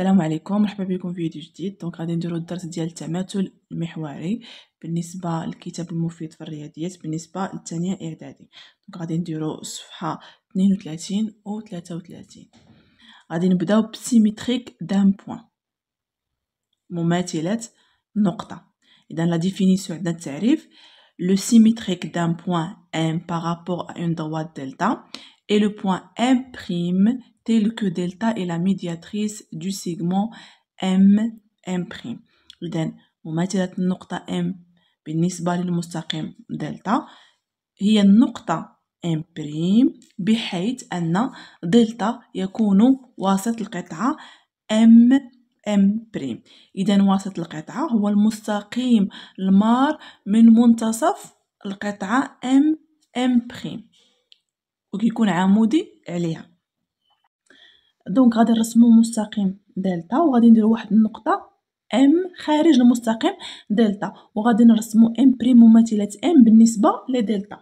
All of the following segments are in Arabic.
السلام عليكم مرحبا بكم في فيديو جديد دونك غادي نديرو الدرس ديال التماثل المحوري بالنسبه للكتاب المفيد في الرياضيات بالنسبه للثانيه اعدادي دونك غادي نديرو الصفحه 32 و 33 غادي نبداو بسيميتريك دان بوين مماثله نقطه اذا لا ديفينيسيون عندنا التعريف لو سيميتريك دان point M par rapport à une droite delta et le point M' telle que delta est la médiatrice du segment M M'. إذا مماثلة النقطة M بالنسبة للمستقيم دلتا هي النقطة M' بحيث أن دلتا يكون وسط القطعة M M' إذا وسط القطعة هو المستقيم المار من منتصف القطعة M M' وكيكون عمودي عليها دونك غادي نرسمو مستقيم دلتا وغادي نديرو واحد النقطه ام خارج المستقيم دلتا وغادي نرسمو ام بريم مماثله ام بالنسبه لدلتا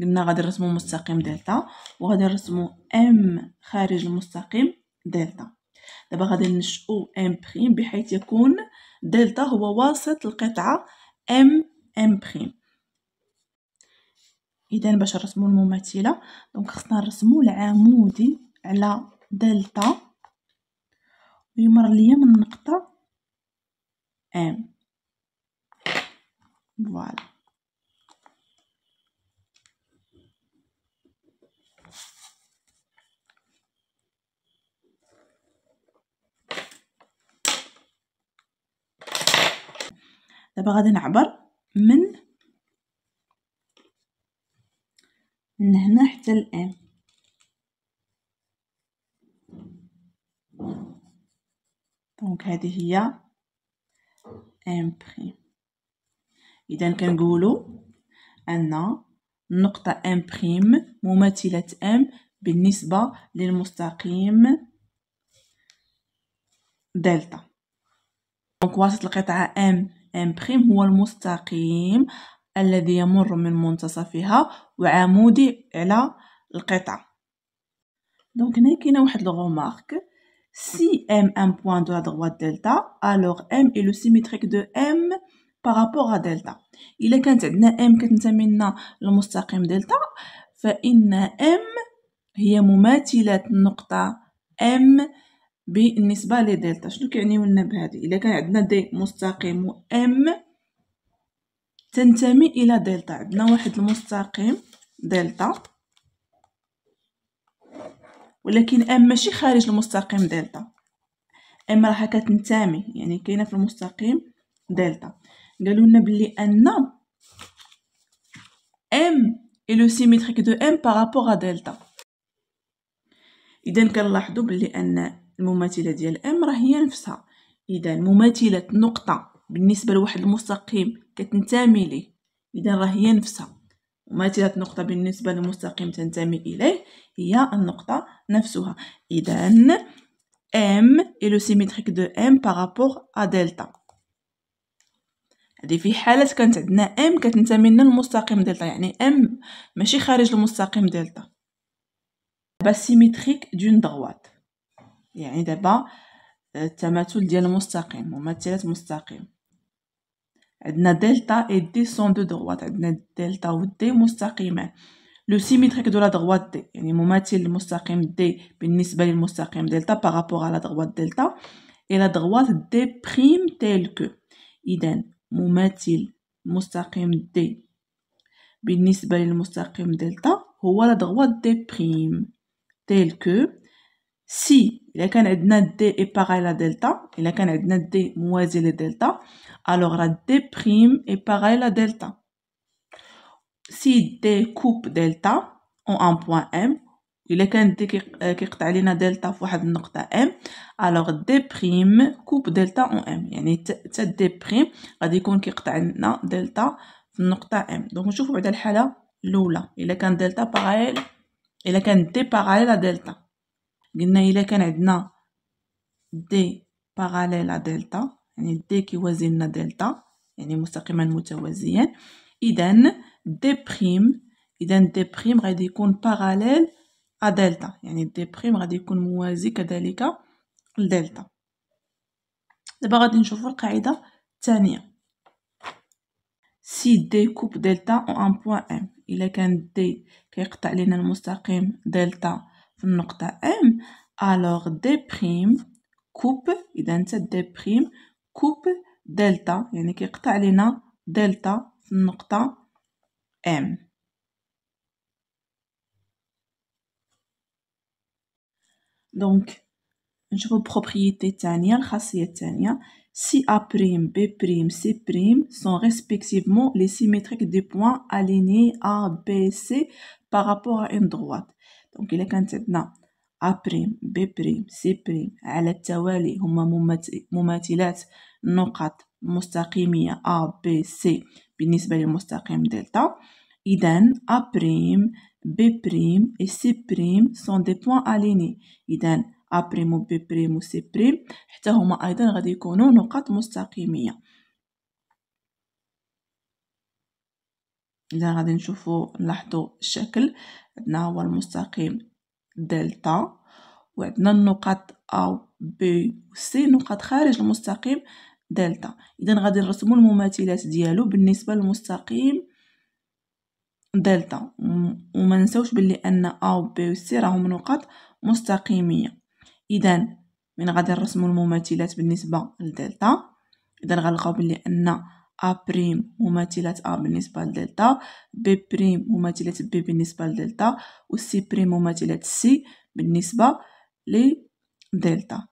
قلنا غادي نرسمو مستقيم دلتا وغادي نرسمو ام خارج المستقيم دلتا دابا غادي ننشئو ام بريم بحيث يكون دلتا هو واسط القطعه ام ام بريم اذا باش نرسمو المماثله دونك خصنا نرسمو العمودي على دلتا ويمر ليا من نقطة ام فوالا دابا غادي نعبر من من هنا حتى الان دونك هذه هي امبريم اذا كنقولوا ان النقطه ام بريم مماثله ام بالنسبه للمستقيم دلتا دونك وسط القطعه ام بريم هو المستقيم الذي يمر من منتصفها وعمودي على القطعه دونك هنا كاينه واحد لغومارك Si M est un point de la droite delta, alors M est le symétrique de M par rapport à delta. Il est quand M qui est le mustaqim delta, فإن M هي مماثلة النقطة M بالنسبة لدلتا شنو كيعنيو لنا بهذه إلا كان عندنا دي مستقيم و M تنتمي إلى دلتا عندنا واحد المستقيم دلتا ولكن ام ماشي خارج المستقيم دلتا ام راها كتنتمي يعني كاينه في المستقيم دلتا قالوا لنا بلي ان ام اي لو سيميتريك دو ام بارابور ا دلتا اذا كنلاحظوا بلي ان المماثله ديال ام راه هي نفسها اذا مماثله نقطه بالنسبه لواحد المستقيم كتنتمي ليه اذا راه هي نفسها مماثلة نقطة بالنسبة لمستقيم تنتمي إليه هي النقطة نفسها إذن M est le symétrique de M par rapport à delta هذه في حالة كانت عندنا M كتنتمي لنا المستقيم دلتا يعني M ماشي خارج المستقيم دلتا دابا سيميتريك دون دغوات يعني دابا آه، التماثل ديال المستقيم ممثلة مستقيم عندنا دلتا اي دي سون دو دغوات عندنا دلتا و دي مستقيمان لو سيميتريك دو لا دغوات دي يعني مماثل المستقيم دي بالنسبه للمستقيم دلتا بارابور على دغوات دلتا اي لا دغوات دي بريم تيل كو اذا مماثل مستقيم دي بالنسبه للمستقيم دلتا هو لا دغوات دي بريم تيل كو Si il y D est pareil à delta, il y D moins delta, alors la D' est pareil à delta. Si D coupe delta en un point M, il y a D euh, qui est delta fois un M, alors D' coupe delta en M. C'est D' qui est parallèle à delta un M. Donc, il il D à delta. قلنا إلا كان عندنا دي باراليل دلتا يعني دي كيوازي لنا دلتا يعني مستقيما متوازيا إذا دي بخيم إذا دي بخيم غادي يكون باراليل دلتا يعني دي بخيم غادي يكون موازي كذلك لدلتا دابا غادي نشوفو القاعدة الثانية سي دي كوب دلتا أو أن بوان إم إلا كان دي كيقطع لينا المستقيم دلتا point M alors prime coupe identité D prime coupe delta يعني كيقطع لنا delta في point M donc je veux propriété une propriété تانية si A', B', C' sont respectivement les symétriques des points alignés A, B, C par rapport à une droite. دونك الا كانت عندنا ا بريم بي بريم سي بريم على التوالي هما مماثلات نقط مستقيميه ا بي سي بالنسبة للمستقيم دلتا إذا ا بريم بي بريم اي سي بريم سون دي بوان اليني إذا ا بريم و بي بريم و سي بريم حتى هما أيضا غادي يكونوا نقط مستقيمية إذا غادي نشوفو نلاحظو الشكل عندنا هو المستقيم دلتا وعندنا النقط ا و B و نقط خارج المستقيم دلتا إذا غادي نرسمو المماثلات ديالو بالنسبة للمستقيم دلتا وما نساوش باللي ان ا و B و راهم نقط مستقيمية إذا من غادي نرسمو المماثلات بالنسبة لدلتا إذا غنلقاو باللي ان أ بريم مماثلة أ بالنسبة لدلتا B بريم مماثلة B بالنسبة لدلتا و سي بريم مماثلة سي بالنسبة لدلتا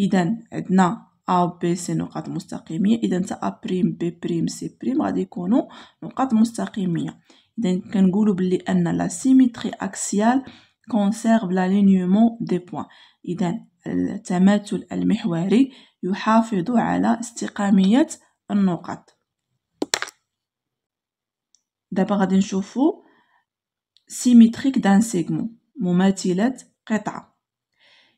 إذا عندنا أ و B سي نقاط مستقيمية إذا تا أ بريم B بريم سي بريم غادي يكونوا نقاط مستقيمية إذا كنقولوا بلي أن لا سيميتري أكسيال كونسيرف لالينيومون دي بوان إذا التماثل المحوري يحافظ على استقامية النقط دابا غادي نشوفو سيميتريك دان سيغمون مماثلة قطعة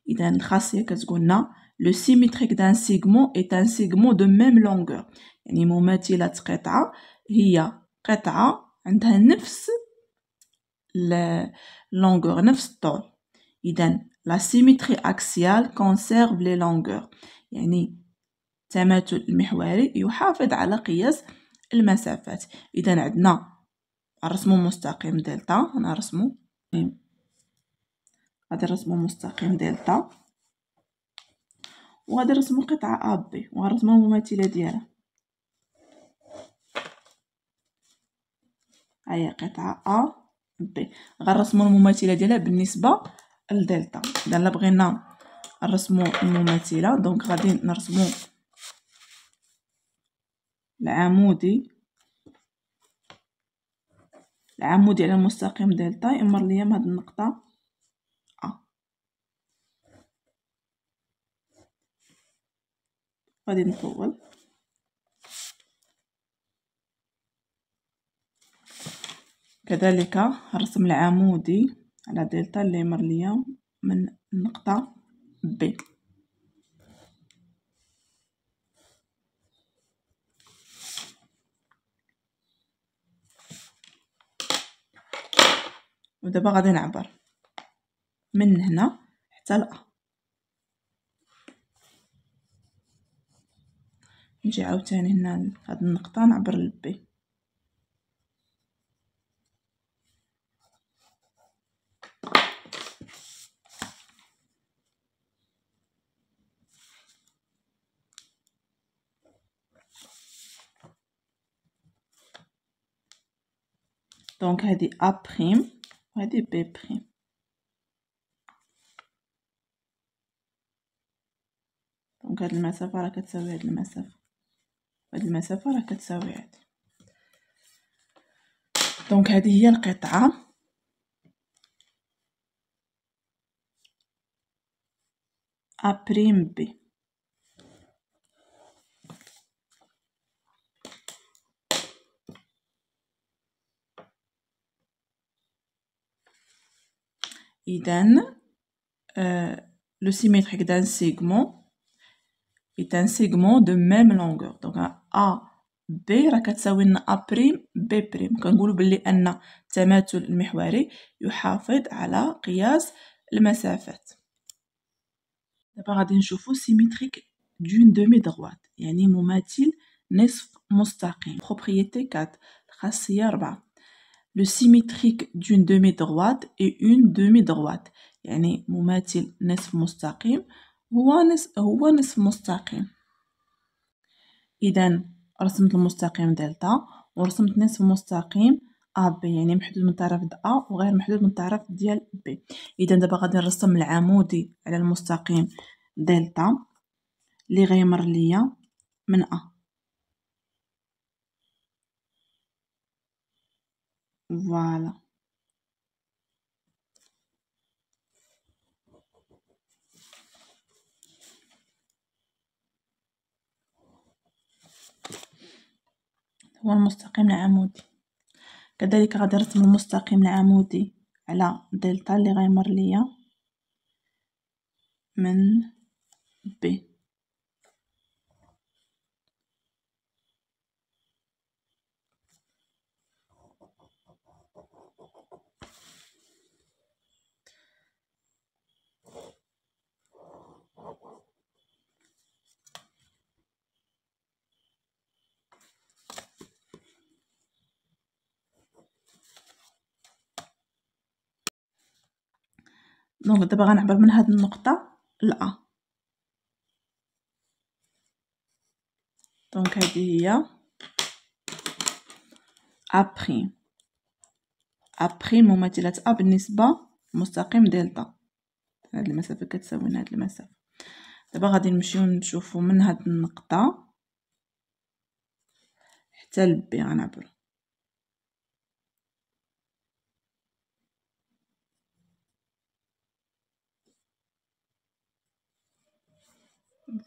اذا الخاصية كتقولنا لو سيميتريك دان سيغمون اي ان سيغمون دو ميم لونغور يعني مماثلة قطعة هي قطعة عندها نفس لونغور نفس الطول اذا لا سيميتري اكسيال كونسيرف لي لونغور يعني التماثل المحوري يحافظ على قياس المسافات اذا عندنا نرسمو مستقيم دلتا نرسمو غادي نرسمو مستقيم دلتا وغادي نرسمو قطعة أبي وغنرسمو المماثلة ديالها هاهي قطعة أ بي غنرسمو المماثلة ديالها بالنسبة لدلتا إذا بغينا نرسمو المماثلة دونك غادي نرسمو العمودي العمودي على المستقيم دلتا يمر ليا هاد النقطة أ آه. غادي نطول كذلك الرسم العمودي على دلتا اللي يمر ليا من النقطة بي ودابا غادي نعبر من هنا حتى لأ نجي عاوتاني هنا لهاد النقطة نعبر لبي دونك هادي ا بريم وهذه بي بخيم دونك هاد المسافة راه كتساوي هاد المسافة هاد المسافة راه كتساوي هاد دونك هذه هي القطعة ا بريم بي إذن آه، le symétrique d'un segment est un segment de même longueur دونك A B راه كتساوي لنا A بريم B بريم كنقولو بلي أن التماثل المحوري يحافظ على قياس المسافات دابا غادي نشوفو symétrique d'une demi droite يعني مماثل نصف مستقيم propriété 4 الخاصية 4 le symétrique d'une demi-droite et une demi-droite يعني مماثل نصف مستقيم هو نصف هو نصف مستقيم اذا رسمت المستقيم دلتا ورسمت نصف مستقيم ا بي يعني محدود من طرف ا وغير محدود من طرف ديال بي اذا دابا غادي نرسم العمودي على المستقيم دلتا اللي غيمر ليا من ا Voilà. هو المستقيم العمودي كذلك غادي نرسم المستقيم العمودي على دلتا اللي غيمر ليا من بي دونك دابا غنعبر من هاد النقطه لا دونك هادي هي ابري ابري مماثله ا بالنسبه مستقيم دلتا هاد المسافه كتساوي هاد المسافه دابا غادي نمشيو نشوفو من هاد النقطه حتى لبي غنعبرو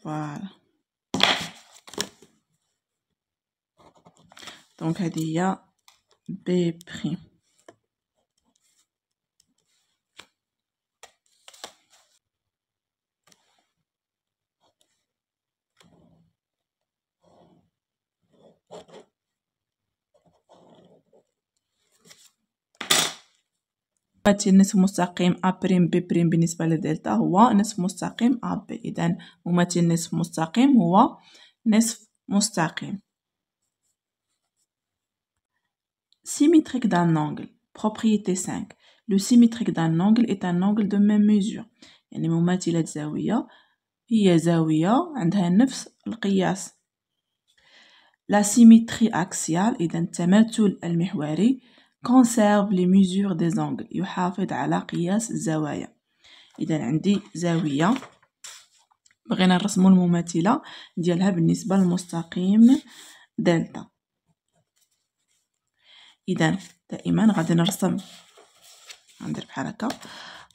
Voilà. Donc, Adia B'. قلت النصف مستقيم أ بريم بي بريم بالنسبة لدلتا هو نصف مستقيم أ بي إذا ممثل نصف مستقيم هو نصف مستقيم سيميتريك دان angle. بروبريتي 5. لو سيميتريك دان angle est un angle de même mesure. يعني مماثلة زاوية هي زاوية عندها نفس القياس. لا سيميتري اكسيال إذا التماثل المحوري conserve les mesures des angles يحافظ على قياس الزوايا إذا عندي زاوية بغينا نرسمو المماثلة ديالها بالنسبة للمستقيم دلتا إذا دائما غادي نرسم غندير بحال هكا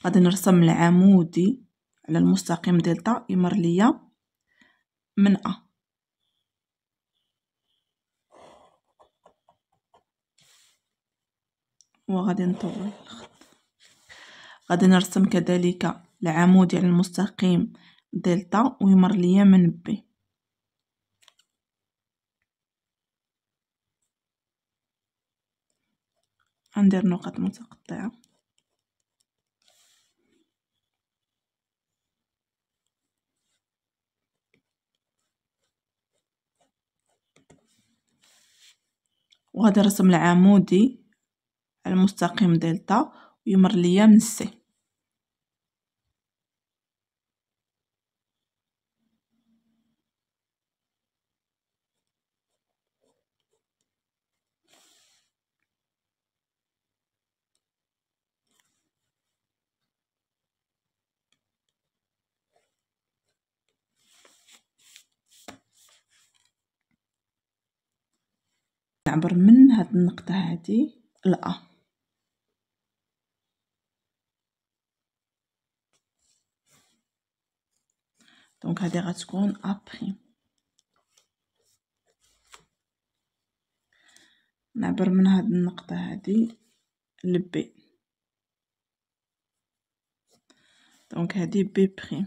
غادي نرسم العمودي على المستقيم دلتا يمر ليا من أ وغادي نطول الخط غادي نرسم كذلك العمود على المستقيم دلتا ويمر ليا من بي غندير نقط متقطعه وغادي نرسم العمودي المستقيم دلتا ويمر ليا من سي نعبر من هاد النقطة هادي لأ دونك هادي غتكون ابري نعبر من هاد النقطه هادي لبي دونك هادي بي بري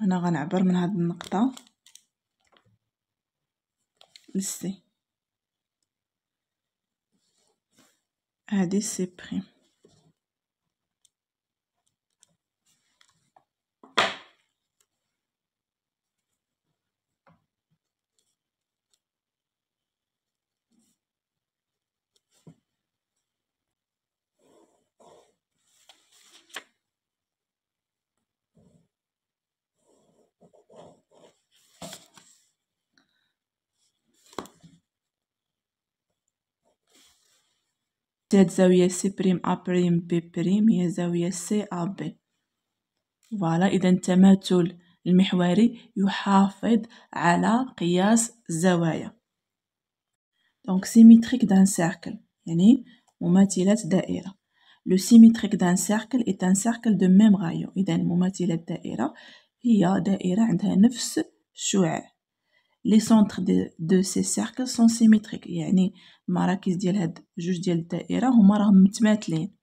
هنا غنعبر من هاد النقطه لسي هادي سي بري تاد زاوية سي بريم أ بريم بي بريم هي زاوية سي أ بي فوالا إذا التماثل المحوري يحافظ على قياس الزوايا دونك سيميتريك دان سيركل يعني مماثلات دائرة لو سيميتريك دان سيركل إت ان سيركل دو ميم غايو إذا مماثلة الدائرة هي دائرة عندها نفس الشعاع لي سونتر دو سي سيركل سون سيميتريك يعني المراكز ديال هاد جوج ديال الدائره هما راهم متماثلين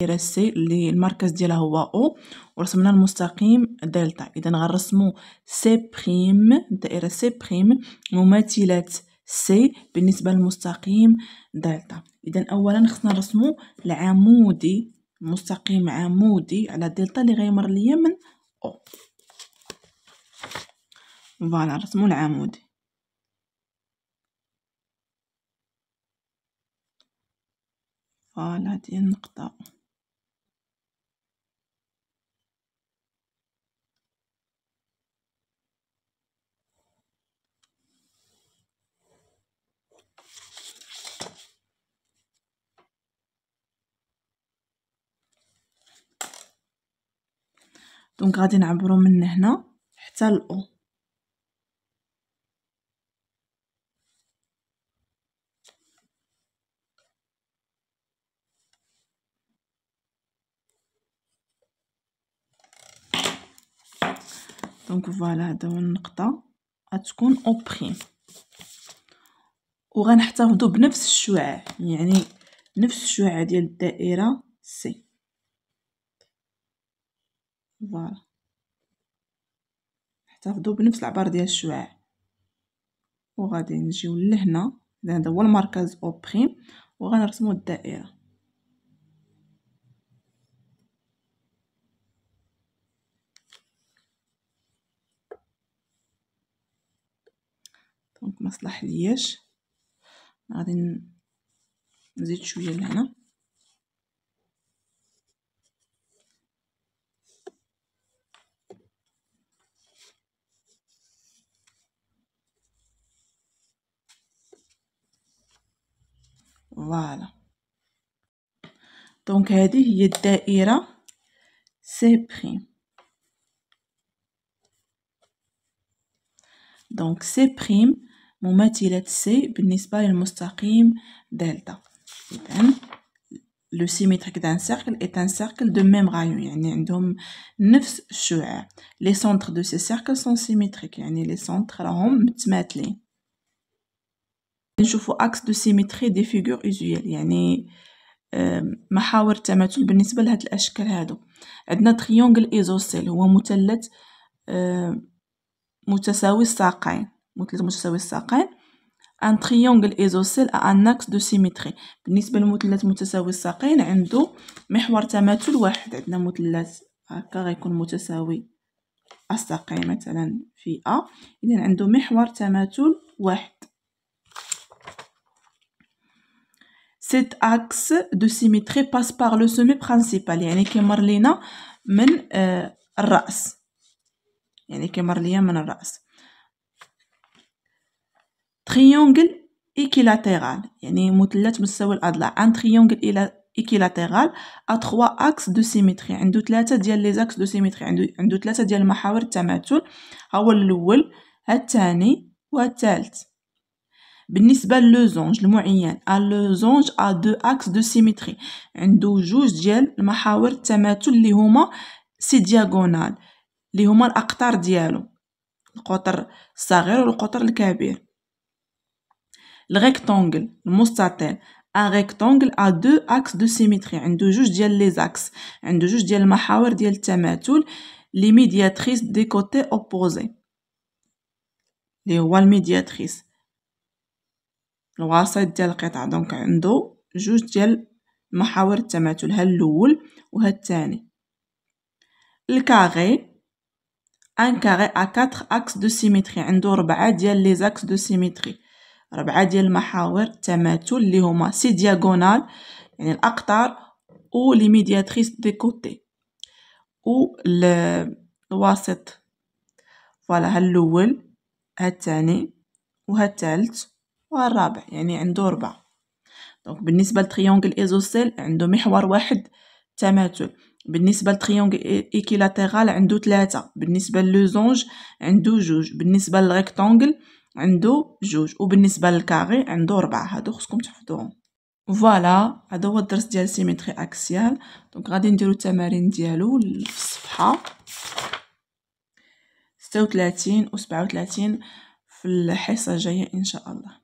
دائره سي اللي المركز ديالها هو او ورسمنا المستقيم دلتا اذا غنرسمو سي بريم الدائره سي بريم مماثله سي بالنسبه للمستقيم دلتا اذا اولا خصنا نرسمو العمودي مستقيم عمودي على دلتا اللي غيمر ليا من او فوالا رسمو العمود فوالا هادي النقطة دونك غادي نعبرو من هنا حتى لأو دونك فوالا هذا هو النقطه غتكون او بريم وغنحتفظوا بنفس الشعاع يعني نفس الشعاع ديال الدائره سي فوالا نحتفظوا بنفس العبار ديال الشعاع وغادي نجيو لهنا هذا هو المركز او بريم وغنرسموا الدائره دونك مصلح لياش غادي نزيد شويه لهنا فوالا دونك هذه هي الدائره سي بريم دونك سي بريم مماثلة سي بالنسبة للمستقيم دلتا إذن لو سيميتريك دان سيركل إت ان سيركل دو ميم غايو يعني عندهم نفس الشعاع لي سونتر دو سي سيركل سون سيميتريك يعني لي سونتر راهم متماثلين نشوفو اكس دو سيميتري دي فيغور إيزويال يعني محاور التماثل بالنسبة لهاد الأشكال هادو عندنا تريونكل إيزوسيل هو مثلث متساوي الساقين مثلث متساوي الساقين ان تريونغل ايزوسيل ان اكس دو سيميتري بالنسبه للمثلث متساوي الساقين عنده محور تماثل واحد عندنا مثلث هكا غيكون متساوي الساقين مثلا في ا اذا عنده محور تماثل واحد سيت اكس دو سيميتري باس بار لو سومي برينسيبال يعني كيمر لينا من آه، الراس يعني كيمر ليا من الراس تريونجل ايكيلاتيرال يعني مثلث مستوي الأضلاع تريونجل الى ايكيلاتيرال ا تخوا اكس دو سيميتري عنده ثلاثة ديال لي زاكس دو سيميتري عنده عنده ثلاثة ديال محاور التماثل ها هو الأول الثاني والثالث بالنسبة للوزونج المعين لوزونج ا دو اكس دو سيميتري عنده جوج ديال المحاور التماثل اللي هما سي دياغونال اللي هما الأقطار ديالو القطر الصغير والقطر الكبير le rectangle, le mustatel, un rectangle a deux axes de symétrie, un deux juges dial les axes, un deux juges dial mahawar dial tamatul, les médiatrices des côtés opposés. Les rois médiatrices. Le wasaid dial qita, donc un deux juges dial mahawar tamatul, hel loul ou hel tani. Le carré, un carré a quatre axes de symétrie, un deux rebaa les axes de symétrie. ربعة ديال المحاور تماثل اللي هما سي دياغونال يعني الأقطار أو لي ميدياتريس دي كوتي أو الواسط فوالا ها الأول ها التاني ها التالت وهاد الرابع يعني عندو ربعة دونك بالنسبة لتريونغل إيزوسيل عندو محور واحد تماثل بالنسبة لتريونغ إيكيلاتيرال عندو ثلاثة بالنسبة للوزونج عندو جوج بالنسبة للريكتونغل عنده جوج وبالنسبه للكاري عنده ربعة هادو خصكم تحفظوهم فوالا هذا هو الدرس ديال سيمتري اكسيال دونك غادي نديرو التمارين ديالو في الصفحه 36 و 37 في الحصه الجايه ان شاء الله